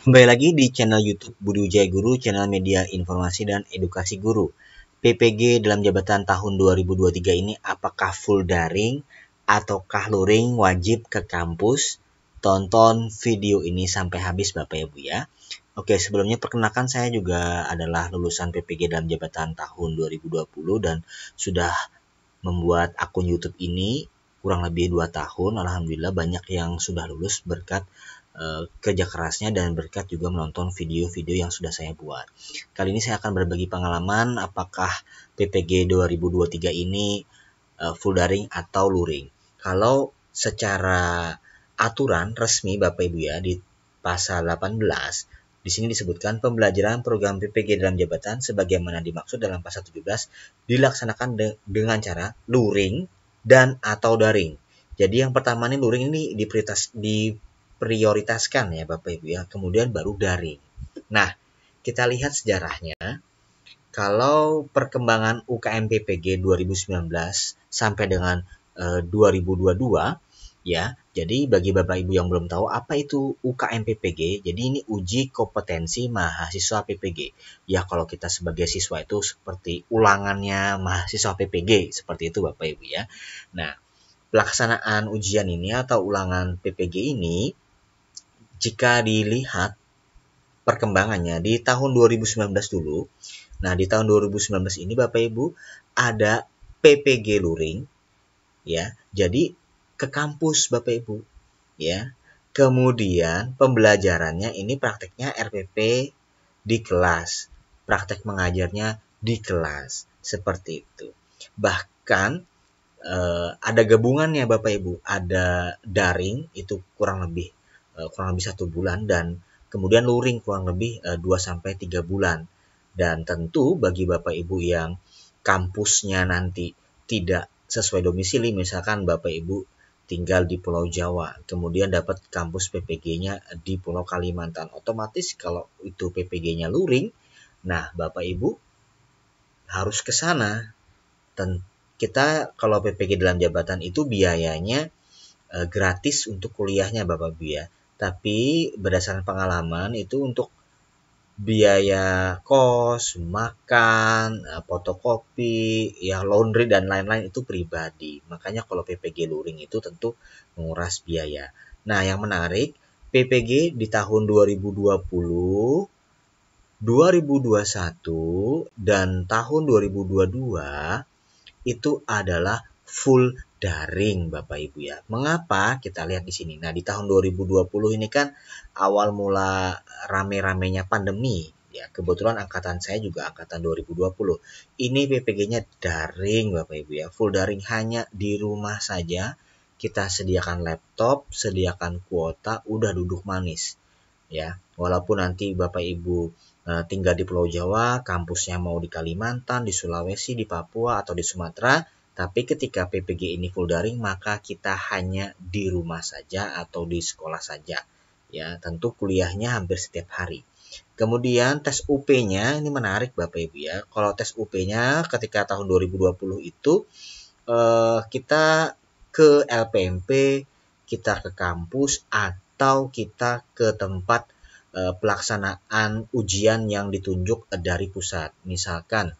Kembali lagi di channel YouTube Budi Ujaya Guru, channel media informasi dan edukasi guru. PPG dalam jabatan tahun 2023 ini apakah full daring ataukah luring wajib ke kampus? Tonton video ini sampai habis Bapak Ibu ya. Oke, sebelumnya perkenalkan saya juga adalah lulusan PPG dalam jabatan tahun 2020 dan sudah membuat akun YouTube ini kurang lebih 2 tahun. Alhamdulillah banyak yang sudah lulus berkat Eh, kerja kerasnya dan berkat juga menonton video-video yang sudah saya buat. Kali ini saya akan berbagi pengalaman apakah PPG 2023 ini eh, full daring atau luring. Kalau secara aturan resmi Bapak Ibu ya di pasal 18 di sini disebutkan pembelajaran program PPG dalam jabatan sebagaimana dimaksud dalam pasal 17 dilaksanakan de dengan cara luring dan atau daring. Jadi yang pertama nih luring ini diprioritas di prioritaskan ya Bapak Ibu ya. Kemudian baru daring. Nah, kita lihat sejarahnya. Kalau perkembangan UKM PPG 2019 sampai dengan e, eh, 2022 ya. Jadi bagi Bapak Ibu yang belum tahu apa itu UKM PPG, jadi ini uji kompetensi mahasiswa PPG. Ya kalau kita sebagai siswa itu seperti ulangannya mahasiswa PPG, seperti itu Bapak Ibu ya. Nah, pelaksanaan ujian ini atau ulangan PPG ini jika dilihat perkembangannya di tahun 2019 dulu. Nah, di tahun 2019 ini Bapak Ibu ada PPG Luring ya. Jadi ke kampus Bapak Ibu ya. Kemudian pembelajarannya ini prakteknya RPP di kelas, praktek mengajarnya di kelas seperti itu. Bahkan eh, ada gabungannya Bapak Ibu, ada daring itu kurang lebih Eh, kurang lebih satu bulan dan kemudian luring kurang lebih eh, dua 2 sampai 3 bulan. Dan tentu bagi Bapak Ibu yang kampusnya nanti tidak sesuai domisili misalkan Bapak Ibu tinggal di Pulau Jawa, kemudian dapat kampus PPG-nya di Pulau Kalimantan. Otomatis kalau itu PPG-nya luring, nah Bapak Ibu harus ke sana. Kita kalau PPG dalam jabatan itu biayanya eh, gratis untuk kuliahnya Bapak Ibu ya. Tapi berdasarkan pengalaman itu untuk biaya kos, makan, eh, fotokopi, ya laundry dan lain-lain itu pribadi. Makanya kalau PPG luring itu tentu menguras biaya. Nah, yang menarik PPG di tahun 2020, 2021 dan tahun 2022 itu adalah full daring Bapak Ibu ya. Mengapa? Kita lihat di sini. Nah, di tahun 2020 ini kan awal mula rame-ramenya pandemi. Ya, kebetulan angkatan saya juga angkatan 2020. Ini PPG-nya daring Bapak Ibu ya. Full daring hanya di rumah saja. Kita sediakan laptop, sediakan kuota, udah duduk manis. Ya, walaupun nanti Bapak Ibu eh, tinggal di Pulau Jawa, kampusnya mau di Kalimantan, di Sulawesi, di Papua atau di Sumatera, tapi ketika PPG ini full daring, maka kita hanya di rumah saja atau di sekolah saja. Ya, tentu kuliahnya hampir setiap hari. Kemudian tes UP-nya ini menarik Bapak Ibu ya. Kalau tes UP-nya ketika tahun 2020 itu eh, kita ke LPMP, kita ke kampus atau kita ke tempat eh, pelaksanaan ujian yang ditunjuk dari pusat. Misalkan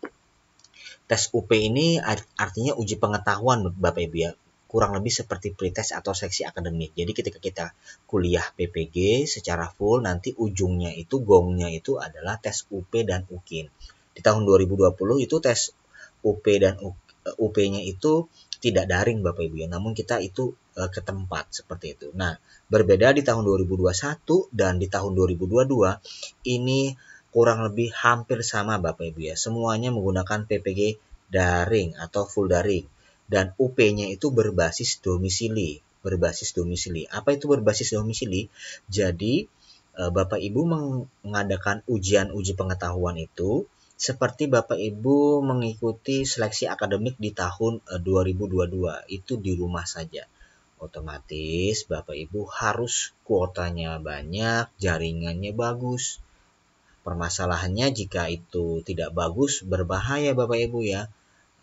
Tes UP ini artinya uji pengetahuan Bapak Ibu ya. Kurang lebih seperti pretes atau seksi akademik. Jadi ketika kita kuliah PPG secara full nanti ujungnya itu gongnya itu adalah tes UP dan UKIN. Di tahun 2020 itu tes UP dan UP-nya eh, itu tidak daring Bapak Ibu ya, namun kita itu eh, ke tempat seperti itu. Nah, berbeda di tahun 2021 dan di tahun 2022 ini kurang lebih hampir sama Bapak Ibu ya. Semuanya menggunakan PPG daring atau full daring dan UP-nya itu berbasis domisili, berbasis domisili. Apa itu berbasis domisili? Jadi eh, Bapak Ibu mengadakan ujian uji pengetahuan itu seperti Bapak Ibu mengikuti seleksi akademik di tahun 2022 eh, itu di rumah saja. Otomatis Bapak Ibu harus kuotanya banyak, jaringannya bagus, Permasalahannya jika itu tidak bagus berbahaya Bapak Ibu ya.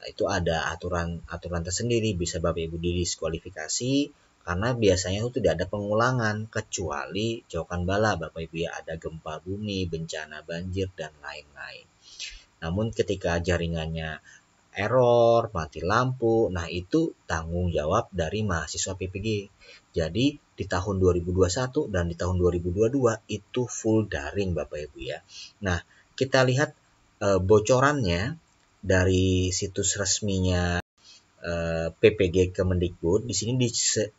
Itu ada aturan-aturan tersendiri bisa Bapak Ibu didiskualifikasi karena biasanya itu tidak ada pengulangan kecuali jauhkan bala Bapak Ibu ya ada gempa bumi, bencana banjir dan lain-lain. Namun ketika jaringannya error, mati lampu, nah itu tanggung jawab dari mahasiswa PPG. Jadi di tahun 2021 dan di tahun 2022 itu full daring Bapak Ibu ya. Nah, kita lihat e, bocorannya dari situs resminya e, eh, PPG Kemendikbud. Di sini di,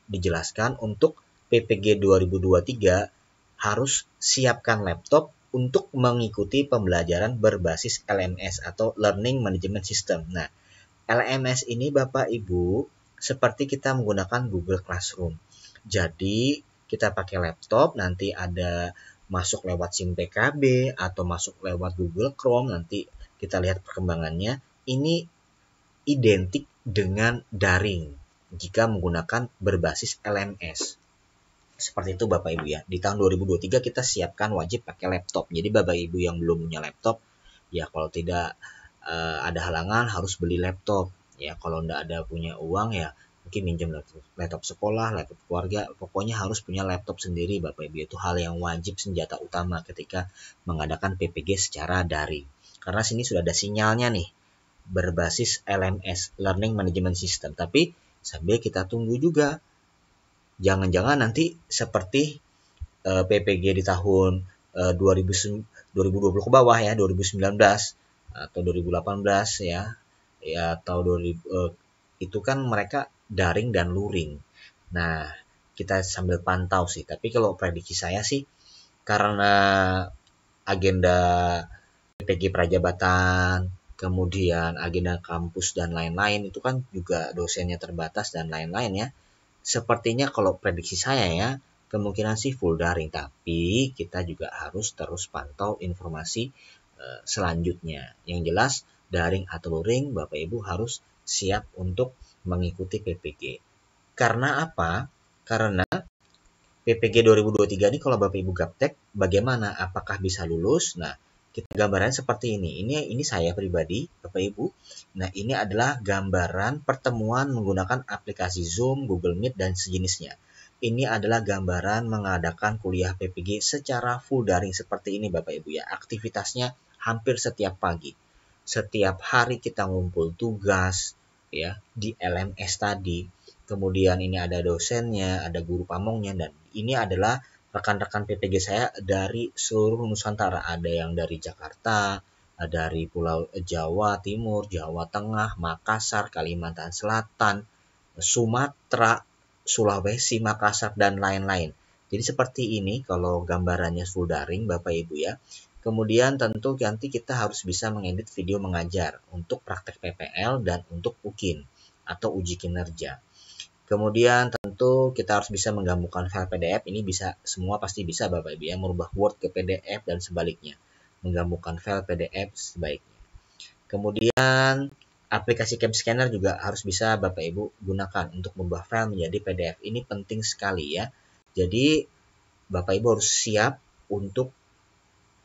dijelaskan untuk PPG 2023 harus siapkan laptop untuk mengikuti pembelajaran berbasis LMS atau Learning Management System. Nah, LMS ini Bapak Ibu seperti kita menggunakan Google Classroom. Jadi kita pakai laptop nanti ada masuk lewat SIM PKB atau masuk lewat Google Chrome nanti kita lihat perkembangannya ini identik dengan daring jika menggunakan berbasis LMS. Seperti itu Bapak Ibu ya. Di tahun 2023 kita siapkan wajib pakai laptop. Jadi Bapak Ibu yang belum punya laptop ya kalau tidak eh, ada halangan harus beli laptop. Ya kalau tidak ada punya uang ya mungkin minjem laptop, laptop sekolah, laptop keluarga, pokoknya harus punya laptop sendiri Bapak Ibu itu hal yang wajib senjata utama ketika mengadakan PPG secara daring. Karena sini sudah ada sinyalnya nih berbasis LMS (Learning Management System). Tapi sambil kita tunggu juga, jangan-jangan nanti seperti uh, eh, PPG di tahun uh, 2000, 2020 ke bawah ya 2019 atau 2018 ya ya atau 2000 uh, eh, itu kan mereka daring dan luring. Nah, kita sambil pantau sih. Tapi kalau prediksi saya sih karena agenda PG Prajabatan, kemudian agenda kampus dan lain-lain itu kan juga dosennya terbatas dan lain-lain ya. Sepertinya kalau prediksi saya ya, kemungkinan sih full daring, tapi kita juga harus terus pantau informasi eh, selanjutnya. Yang jelas daring atau luring Bapak Ibu harus siap untuk mengikuti PPG. Karena apa? Karena PPG 2023 ini kalau Bapak Ibu gaptek bagaimana apakah bisa lulus? Nah, kita gambaran seperti ini. Ini ini saya pribadi, Bapak Ibu. Nah, ini adalah gambaran pertemuan menggunakan aplikasi Zoom, Google Meet dan sejenisnya. Ini adalah gambaran mengadakan kuliah PPG secara full daring seperti ini Bapak Ibu ya. Aktivitasnya hampir setiap pagi. Setiap hari kita ngumpul tugas, ya di LMS tadi. Kemudian ini ada dosennya, ada guru pamongnya dan ini adalah rekan-rekan PPG saya dari seluruh Nusantara. Ada yang dari Jakarta, dari Pulau Jawa Timur, Jawa Tengah, Makassar, Kalimantan Selatan, Sumatera, Sulawesi, Makassar dan lain-lain. Jadi seperti ini kalau gambarannya full daring Bapak Ibu ya. Kemudian tentu nanti kita harus bisa mengedit video mengajar untuk praktek PPL dan untuk UKIN atau uji kinerja. Kemudian tentu kita harus bisa menggabungkan file PDF. Ini bisa semua pasti bisa Bapak Ibu ya merubah Word ke PDF dan sebaliknya. Menggabungkan file PDF sebaiknya. Kemudian aplikasi Cam Scanner juga harus bisa Bapak Ibu gunakan untuk merubah file menjadi PDF. Ini penting sekali ya. Jadi Bapak Ibu harus siap untuk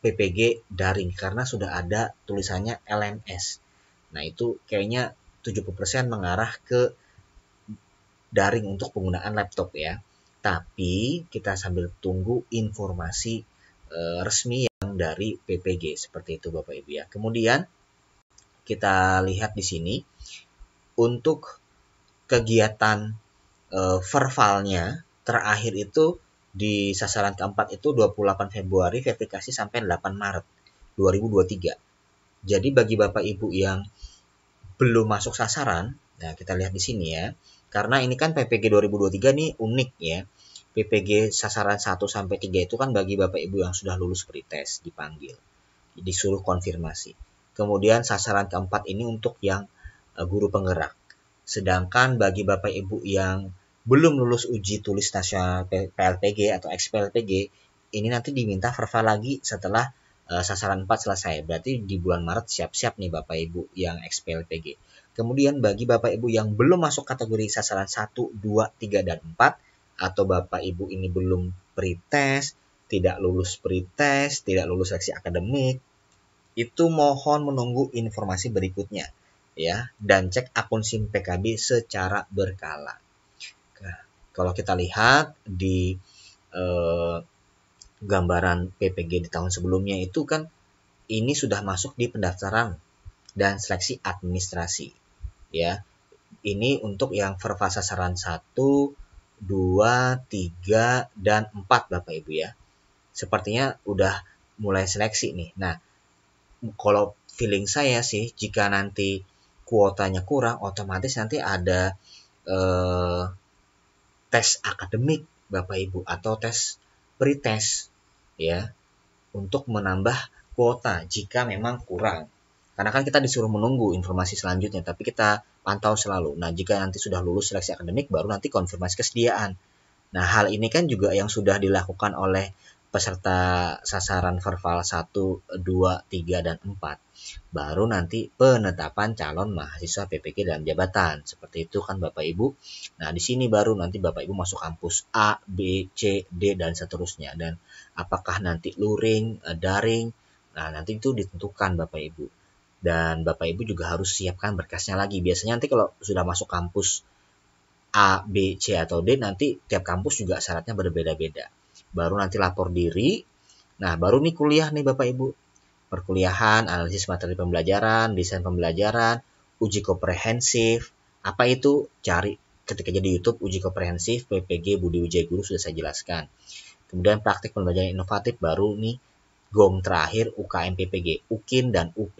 PPG daring karena sudah ada tulisannya LMS. Nah, itu kayaknya 70% mengarah ke daring untuk penggunaan laptop ya. Tapi kita sambil tunggu informasi uh, resmi yang dari PPG seperti itu Bapak Ibu ya. Kemudian kita lihat di sini untuk kegiatan uh, verbalnya terakhir itu di sasaran keempat itu 28 Februari verifikasi sampai 8 Maret 2023. Jadi bagi Bapak Ibu yang belum masuk sasaran, nah kita lihat di sini ya. Karena ini kan PPG 2023 ini unik ya. PPG sasaran 1 sampai 3 itu kan bagi Bapak Ibu yang sudah lulus pretest dipanggil, disuruh konfirmasi. Kemudian sasaran keempat ini untuk yang eh, guru penggerak. Sedangkan bagi Bapak Ibu yang belum lulus uji tulis nasional PLPG atau XPLPG ini nanti diminta verva lagi setelah uh, sasaran 4 selesai. Berarti di bulan Maret siap-siap nih Bapak Ibu yang XPLPG. Kemudian bagi Bapak Ibu yang belum masuk kategori sasaran 1, 2, 3 dan 4 atau Bapak Ibu ini belum pretest, tidak lulus pretest, tidak lulus seleksi akademik, itu mohon menunggu informasi berikutnya ya dan cek akun SIM PKB secara berkala. Kalau kita lihat di eh, gambaran PPG di tahun sebelumnya itu kan ini sudah masuk di pendaftaran dan seleksi administrasi ya. Ini untuk yang verfasa saran 1, 2, 3 dan 4 Bapak Ibu ya. Sepertinya udah mulai seleksi nih. Nah, kalau feeling saya sih jika nanti kuotanya kurang otomatis nanti ada eh, tes akademik Bapak Ibu atau tes pretest ya untuk menambah kuota jika memang kurang. Karena kan kita disuruh menunggu informasi selanjutnya, tapi kita pantau selalu. Nah, jika nanti sudah lulus seleksi akademik, baru nanti konfirmasi kesediaan. Nah, hal ini kan juga yang sudah dilakukan oleh peserta sasaran verbal 1, 2, 3, dan 4. Baru nanti penetapan calon mahasiswa PPG dalam jabatan. Seperti itu kan Bapak Ibu. Nah, di sini baru nanti Bapak Ibu masuk kampus A, B, C, D, dan seterusnya. Dan apakah nanti luring, eh, daring, nah nanti itu ditentukan Bapak Ibu. Dan Bapak Ibu juga harus siapkan berkasnya lagi. Biasanya nanti kalau sudah masuk kampus A, B, C, atau D, nanti tiap kampus juga syaratnya berbeda-beda baru nanti lapor diri. Nah, baru nih kuliah nih Bapak Ibu. Perkuliahan, analisis materi pembelajaran, desain pembelajaran, uji komprehensif. Apa itu? Cari ketika jadi YouTube uji komprehensif PPG Budi Wijaya Guru sudah saya jelaskan. Kemudian praktik pembelajaran inovatif baru nih Gong terakhir UKM PPG, UKIN dan UP.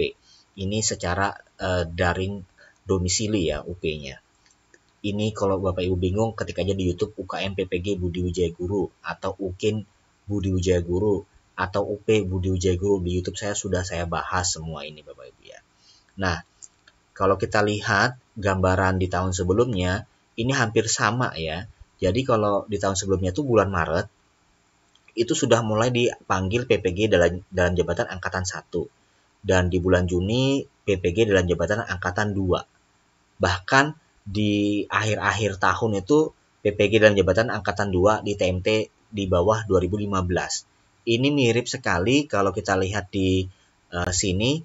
Ini secara uh, daring domisili ya UP-nya ini kalau Bapak Ibu bingung ketika aja di YouTube UKM PPG Budi Wijaya Guru atau UKIN Budi Wijaya Guru atau UP Budi Wijaya Guru di YouTube saya sudah saya bahas semua ini Bapak Ibu ya. Nah, kalau kita lihat gambaran di tahun sebelumnya ini hampir sama ya. Jadi kalau di tahun sebelumnya itu bulan Maret itu sudah mulai dipanggil PPG dalam dalam jabatan angkatan 1 dan di bulan Juni PPG dalam jabatan angkatan 2. Bahkan di akhir-akhir tahun itu PPG dalam Jabatan Angkatan 2 di TMT di bawah 2015. Ini mirip sekali kalau kita lihat di uh, sini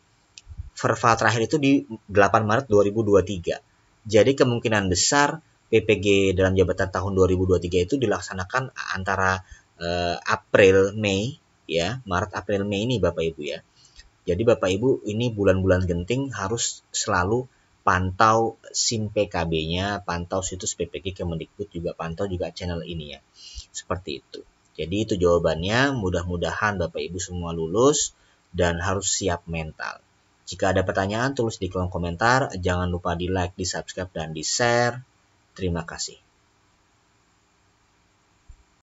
verval terakhir itu di 8 Maret 2023. Jadi kemungkinan besar PPG dalam jabatan tahun 2023 itu dilaksanakan antara uh, April Mei ya, Maret April Mei ini Bapak Ibu ya. Jadi Bapak Ibu ini bulan-bulan genting harus selalu pantau SIM PKB-nya, pantau situs PPG Kemendikbud juga pantau juga channel ini ya. Seperti itu. Jadi itu jawabannya, mudah-mudahan Bapak Ibu semua lulus dan harus siap mental. Jika ada pertanyaan tulis di kolom komentar, jangan lupa di like, di subscribe, dan di share. Terima kasih.